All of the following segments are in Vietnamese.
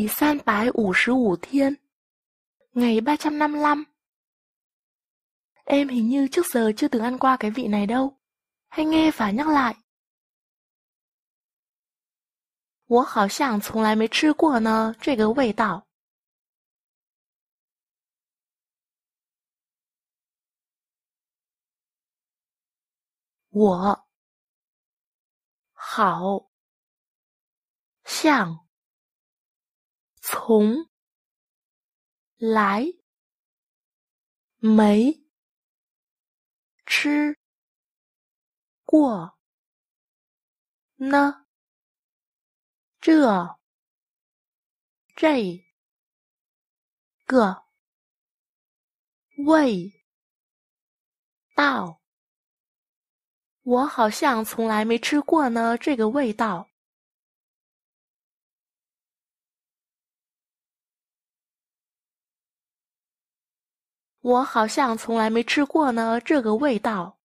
第三百五十五 thiên Ngày lăm Em hình như trước giờ chưa từng ăn qua cái vị này đâu. Hãy nghe và nhắc lại. 我好像从来没吃过呢这个味道。我好像。从来没吃过呢，这这个味道，我好像从来没吃过呢这个味道。我好像从来没吃过呢，这个味道。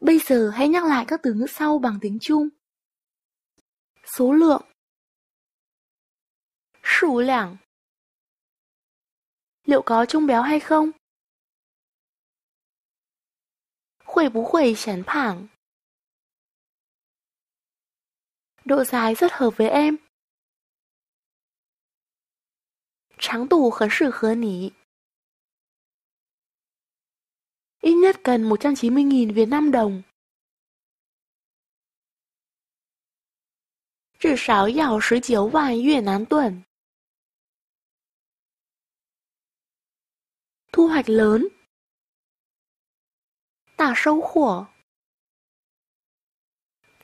Bây giờ hãy nhắc lại các từ ngữ sau bằng tiếng Trung. Số lượng Số lượng Liệu có trông béo hay không? Hội bú hội sản phẳng độ dài rất hợp với em. 长度很适合你。Ít nhất cần 190.000 Việt Nam đồng. Trừ sáu giàu 19 vạn Việt Nam tuần. Thu hoạch lớn. Tả sâu khổ.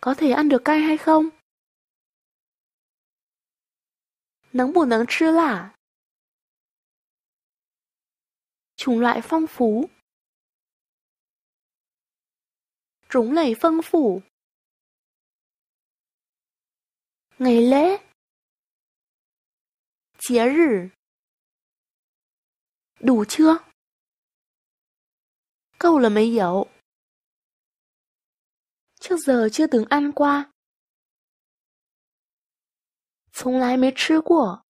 có thể ăn được cay hay không? 能不能吃辣? Chủng loại phong phú. Trúng lầy phân phủ. Ngày lễ. Chế rử. Đủ chưa? Câu là mấy dậu. 却咋却等安瓜，从来没吃过